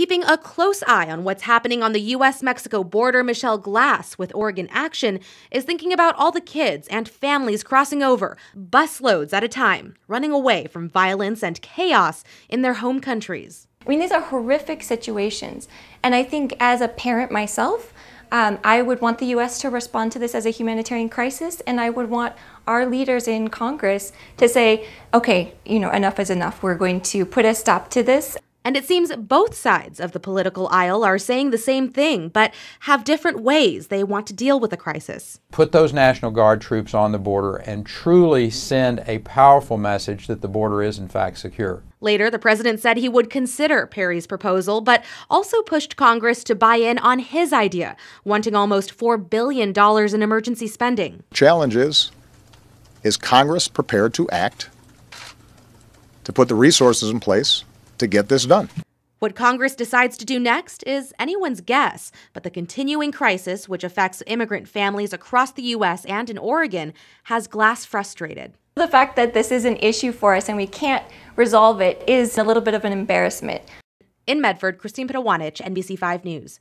Keeping a close eye on what's happening on the U.S. Mexico border, Michelle Glass with Oregon Action is thinking about all the kids and families crossing over, busloads at a time, running away from violence and chaos in their home countries. I mean, these are horrific situations. And I think as a parent myself, um, I would want the U.S. to respond to this as a humanitarian crisis, and I would want our leaders in Congress to say, okay, you know, enough is enough. We're going to put a stop to this. And it seems both sides of the political aisle are saying the same thing, but have different ways they want to deal with the crisis. Put those National Guard troops on the border and truly send a powerful message that the border is, in fact, secure. Later, the president said he would consider Perry's proposal, but also pushed Congress to buy in on his idea, wanting almost $4 billion in emergency spending. Challenge is is Congress prepared to act, to put the resources in place? to get this done. What Congress decides to do next is anyone's guess, but the continuing crisis, which affects immigrant families across the U.S. and in Oregon, has Glass frustrated. The fact that this is an issue for us and we can't resolve it is a little bit of an embarrassment. In Medford, Christine Pitawanich, NBC5 News.